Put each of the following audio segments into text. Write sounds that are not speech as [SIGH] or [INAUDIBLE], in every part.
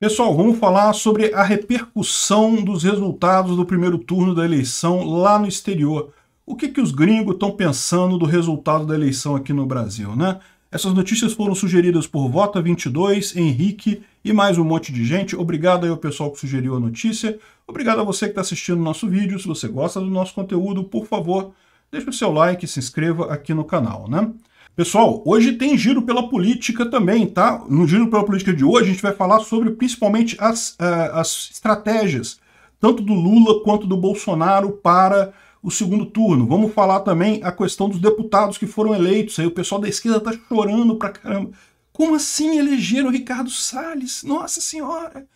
Pessoal, vamos falar sobre a repercussão dos resultados do primeiro turno da eleição lá no exterior. O que, que os gringos estão pensando do resultado da eleição aqui no Brasil, né? Essas notícias foram sugeridas por Vota22, Henrique e mais um monte de gente. Obrigado aí ao pessoal que sugeriu a notícia. Obrigado a você que está assistindo o nosso vídeo. Se você gosta do nosso conteúdo, por favor, deixe o seu like e se inscreva aqui no canal, né? Pessoal, hoje tem giro pela política também, tá? No giro pela política de hoje, a gente vai falar sobre principalmente as, uh, as estratégias, tanto do Lula quanto do Bolsonaro, para o segundo turno. Vamos falar também a questão dos deputados que foram eleitos. Aí o pessoal da esquerda tá chorando pra caramba. Como assim elegeram o Ricardo Salles? Nossa Senhora!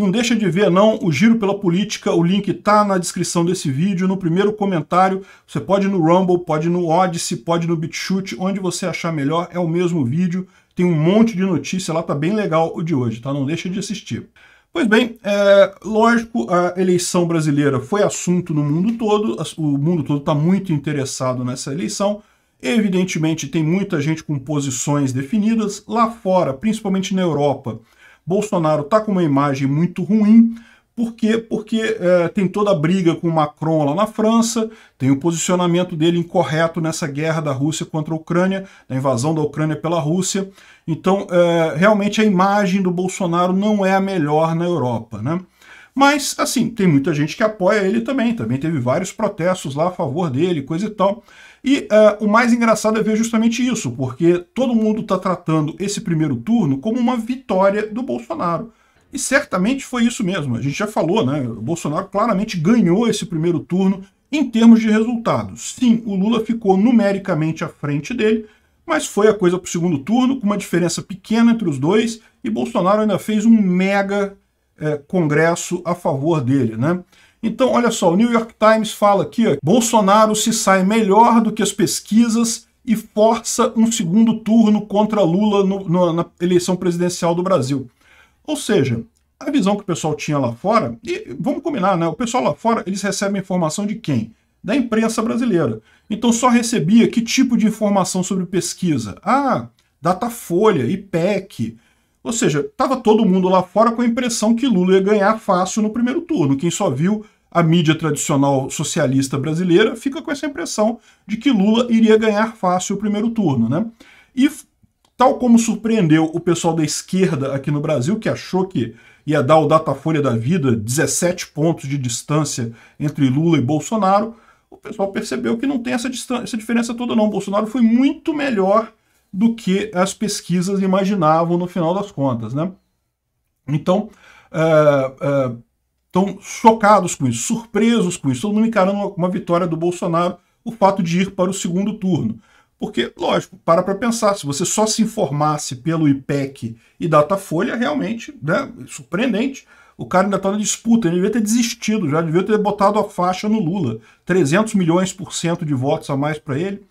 Não deixa de ver não o Giro pela Política, o link tá na descrição desse vídeo, no primeiro comentário, você pode ir no Rumble, pode ir no Odyssey, pode ir no BitChute, onde você achar melhor, é o mesmo vídeo, tem um monte de notícia lá, tá bem legal o de hoje, tá? Não deixa de assistir. Pois bem, é, lógico, a eleição brasileira foi assunto no mundo todo, o mundo todo está muito interessado nessa eleição. Evidentemente, tem muita gente com posições definidas. Lá fora, principalmente na Europa, Bolsonaro está com uma imagem muito ruim, por quê? Porque é, tem toda a briga com Macron lá na França, tem o posicionamento dele incorreto nessa guerra da Rússia contra a Ucrânia, da invasão da Ucrânia pela Rússia. Então, é, realmente a imagem do Bolsonaro não é a melhor na Europa. Né? Mas, assim, tem muita gente que apoia ele também. Também teve vários protestos lá a favor dele, coisa e tal. E uh, o mais engraçado é ver justamente isso, porque todo mundo está tratando esse primeiro turno como uma vitória do Bolsonaro. E certamente foi isso mesmo. A gente já falou, né? O Bolsonaro claramente ganhou esse primeiro turno em termos de resultados. Sim, o Lula ficou numericamente à frente dele, mas foi a coisa para o segundo turno, com uma diferença pequena entre os dois, e Bolsonaro ainda fez um mega é, Congresso a favor dele, né? Então, olha só, o New York Times fala aqui, ó, Bolsonaro se sai melhor do que as pesquisas e força um segundo turno contra Lula no, no, na eleição presidencial do Brasil. Ou seja, a visão que o pessoal tinha lá fora, e vamos combinar, né? O pessoal lá fora, eles recebem informação de quem? Da imprensa brasileira. Então só recebia que tipo de informação sobre pesquisa? Ah, Datafolha, IPEC, ou seja, estava todo mundo lá fora com a impressão que Lula ia ganhar fácil no primeiro turno. Quem só viu a mídia tradicional socialista brasileira fica com essa impressão de que Lula iria ganhar fácil o primeiro turno, né? E tal como surpreendeu o pessoal da esquerda aqui no Brasil, que achou que ia dar o Datafolha da vida, 17 pontos de distância entre Lula e Bolsonaro, o pessoal percebeu que não tem essa, essa diferença toda não. O Bolsonaro foi muito melhor do que as pesquisas imaginavam no final das contas. Né? Então, é, é, estão chocados com isso, surpresos com isso, todo mundo encarando uma vitória do Bolsonaro, o fato de ir para o segundo turno. Porque, lógico, para para pensar, se você só se informasse pelo IPEC e Datafolha, realmente, né, surpreendente, o cara ainda está na disputa, ele devia ter desistido, já devia ter botado a faixa no Lula. 300 milhões por cento de votos a mais para ele.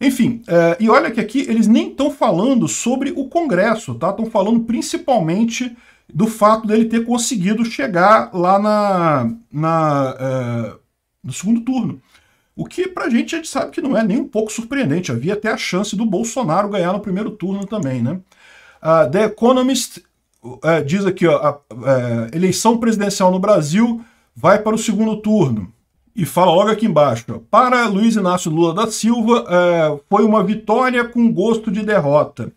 Enfim, eh, e olha que aqui eles nem estão falando sobre o Congresso, tá? Estão falando principalmente do fato dele ter conseguido chegar lá na, na eh, no segundo turno. O que pra gente a gente sabe que não é nem um pouco surpreendente. Havia até a chance do Bolsonaro ganhar no primeiro turno também, né? Uh, The Economist uh, diz aqui, ó, a, eleição presidencial no Brasil vai para o segundo turno e fala logo aqui embaixo. Para Luiz Inácio Lula da Silva, é, foi uma vitória com gosto de derrota.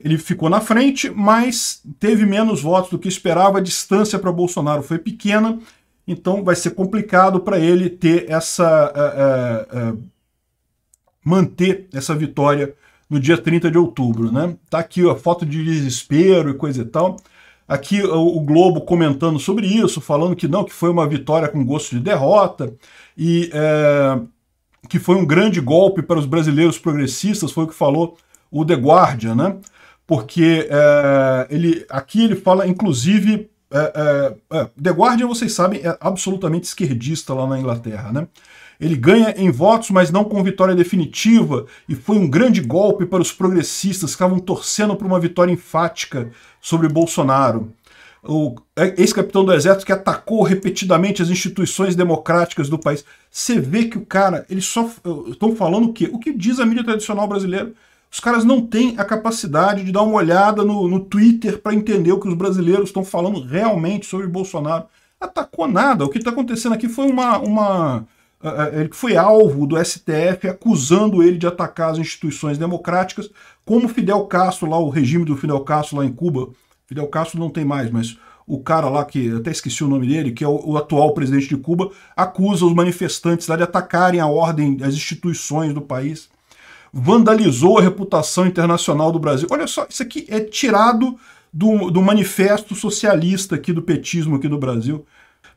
Ele ficou na frente, mas teve menos votos do que esperava. A distância para Bolsonaro foi pequena, então vai ser complicado para ele ter essa. É, é, é manter essa vitória no dia 30 de outubro, né? Tá aqui ó, a foto de desespero e coisa e tal. Aqui o Globo comentando sobre isso, falando que não, que foi uma vitória com gosto de derrota e é, que foi um grande golpe para os brasileiros progressistas, foi o que falou o The Guardian, né? Porque é, ele, aqui ele fala, inclusive, é, é, é The Guardian, vocês sabem, é absolutamente esquerdista lá na Inglaterra, né? Ele ganha em votos, mas não com vitória definitiva, e foi um grande golpe para os progressistas que estavam torcendo por uma vitória enfática sobre Bolsonaro. O ex-capitão do exército que atacou repetidamente as instituições democráticas do país. Você vê que o cara, eles só estão falando o quê? O que diz a mídia tradicional brasileira? Os caras não têm a capacidade de dar uma olhada no, no Twitter para entender o que os brasileiros estão falando realmente sobre Bolsonaro. Atacou nada. O que está acontecendo aqui foi uma, uma ah, ah, ele foi alvo do STF acusando ele de atacar as instituições democráticas, como Fidel Castro lá, o regime do Fidel Castro lá em Cuba. Fidel Castro não tem mais, mas o cara lá que até esqueci o nome dele, que é o, o atual presidente de Cuba, acusa os manifestantes lá de atacarem a ordem, as instituições do país. Vandalizou a reputação internacional do Brasil. Olha só, isso aqui é tirado do, do manifesto socialista aqui do petismo aqui do Brasil.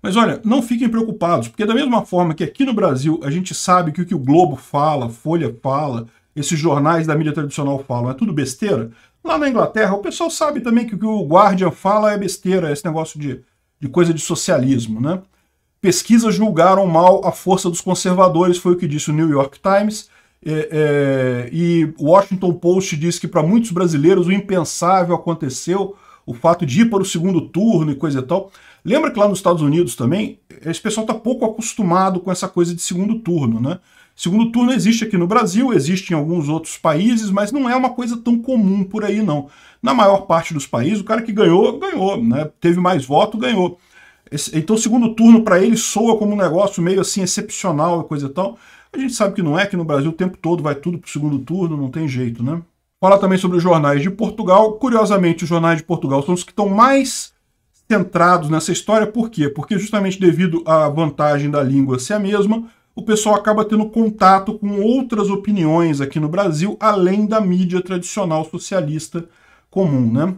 Mas olha, não fiquem preocupados, porque da mesma forma que aqui no Brasil a gente sabe que o que o Globo fala, Folha fala, esses jornais da mídia tradicional falam é tudo besteira, lá na Inglaterra o pessoal sabe também que o que o Guardian fala é besteira, é esse negócio de, de coisa de socialismo, né? Pesquisas julgaram mal a força dos conservadores, foi o que disse o New York Times, é, é, e o Washington Post diz que para muitos brasileiros o impensável aconteceu, o fato de ir para o segundo turno e coisa e tal. Lembra que lá nos Estados Unidos também, esse pessoal está pouco acostumado com essa coisa de segundo turno, né? Segundo turno existe aqui no Brasil, existe em alguns outros países, mas não é uma coisa tão comum por aí, não. Na maior parte dos países, o cara que ganhou, ganhou, né? Teve mais voto, ganhou. Então, segundo turno, para ele, soa como um negócio meio assim excepcional e coisa e tal. A gente sabe que não é, que no Brasil o tempo todo vai tudo para o segundo turno, não tem jeito, né? Falar também sobre os jornais de Portugal. Curiosamente, os jornais de Portugal são os que estão mais centrados nessa história, por quê? Porque justamente devido à vantagem da língua ser a mesma, o pessoal acaba tendo contato com outras opiniões aqui no Brasil, além da mídia tradicional socialista comum, né?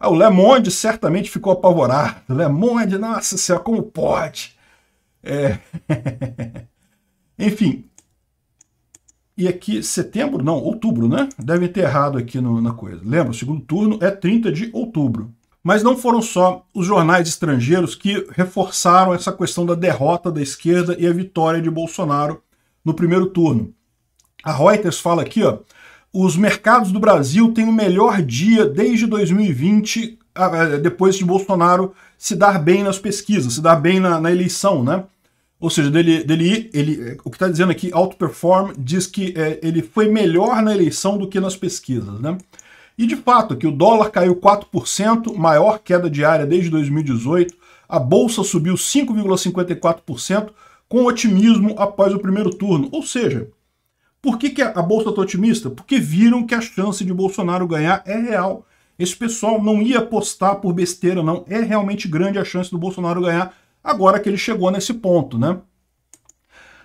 Ah, o Lemonde certamente ficou apavorado. Lemonde, nossa senhora, como pode? É... [LAUGHS] Enfim. E aqui, setembro, não, outubro, né? Devem ter errado aqui no, na coisa. Lembra, o segundo turno é 30 de outubro. Mas não foram só os jornais estrangeiros que reforçaram essa questão da derrota da esquerda e a vitória de Bolsonaro no primeiro turno. A Reuters fala aqui, ó, os mercados do Brasil têm o melhor dia desde 2020, ah, é, depois de Bolsonaro se dar bem nas pesquisas, se dar bem na, na eleição, né? Ou seja, dele, dele ele, o que está dizendo aqui, Outperform, diz que é, ele foi melhor na eleição do que nas pesquisas, né? E de fato, que o dólar caiu 4%, maior queda diária desde 2018, a bolsa subiu 5,54%, com otimismo após o primeiro turno. Ou seja, por que, que a bolsa está otimista? Porque viram que a chance de Bolsonaro ganhar é real. Esse pessoal não ia apostar por besteira, não. É realmente grande a chance do Bolsonaro ganhar agora que ele chegou nesse ponto, né?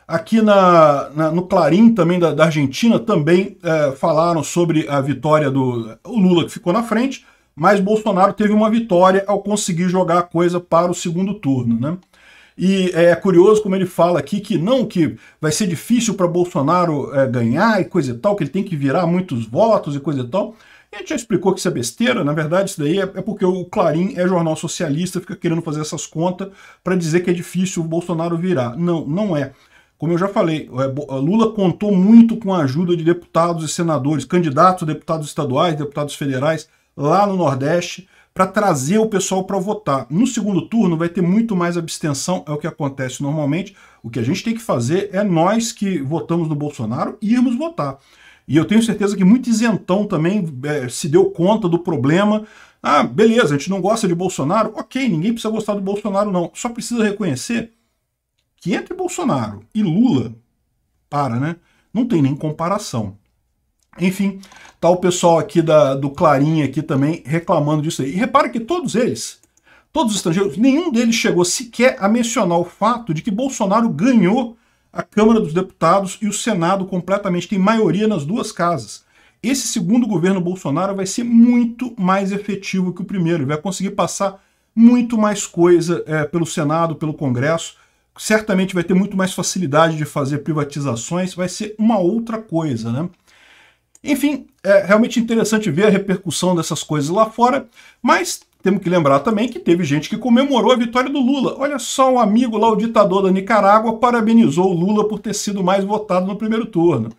Aqui na, na, no Clarim também da, da Argentina também é, falaram sobre a vitória do Lula que ficou na frente, mas Bolsonaro teve uma vitória ao conseguir jogar a coisa para o segundo turno, né? E é curioso como ele fala aqui que não que vai ser difícil para Bolsonaro é, ganhar e coisa e tal, que ele tem que virar muitos votos e coisa e tal. E a gente já explicou que isso é besteira, na verdade isso daí é, é porque o Clarim é jornal socialista, fica querendo fazer essas contas para dizer que é difícil o Bolsonaro virar. Não, não é. Como eu já falei, é é, Lula contou muito com a ajuda de deputados e senadores, candidatos, deputados estaduais, deputados federais, lá no Nordeste, para trazer o pessoal para votar. No segundo turno vai ter muito mais abstenção, é o que acontece normalmente. O que a gente tem que fazer é nós que votamos no Bolsonaro irmos votar. E eu tenho certeza que muito isentão também é, se deu conta do problema. Ah, beleza, a gente não gosta de Bolsonaro. Ok, ninguém precisa gostar do Bolsonaro, não. Só precisa reconhecer que entre Bolsonaro e Lula, para, né? Não tem nem comparação. Enfim, tá o pessoal aqui da, do Clarim aqui também reclamando disso aí. E repara que todos eles, todos os estrangeiros, nenhum deles chegou sequer a mencionar o fato de que Bolsonaro ganhou a Câmara dos Deputados e o Senado completamente, tem maioria nas duas casas. Esse segundo governo Bolsonaro vai ser muito mais efetivo que o primeiro, vai conseguir passar muito mais coisa é, pelo Senado, pelo Congresso, certamente vai ter muito mais facilidade de fazer privatizações, vai ser uma outra coisa, né? Enfim, é realmente interessante ver a repercussão dessas coisas lá fora, mas temos que lembrar também que teve gente que comemorou a vitória do Lula. Olha só, um amigo lá, o ditador da Nicarágua, parabenizou o Lula por ter sido mais votado no primeiro turno.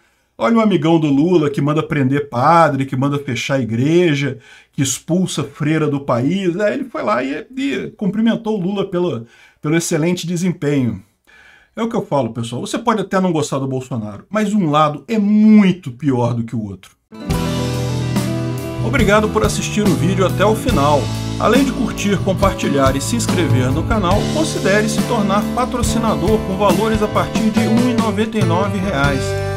Olha o um amigão do Lula que manda prender padre, que manda fechar igreja, que expulsa freira do país. Aí né? ele foi lá e, e cumprimentou o Lula pelo, pelo excelente desempenho. É o que eu falo, pessoal. Você pode até não gostar do Bolsonaro, mas um lado é muito pior do que o outro. Obrigado por assistir o vídeo até o final. Além de curtir, compartilhar e se inscrever no canal, considere se tornar patrocinador com valores a partir de R$ 1,99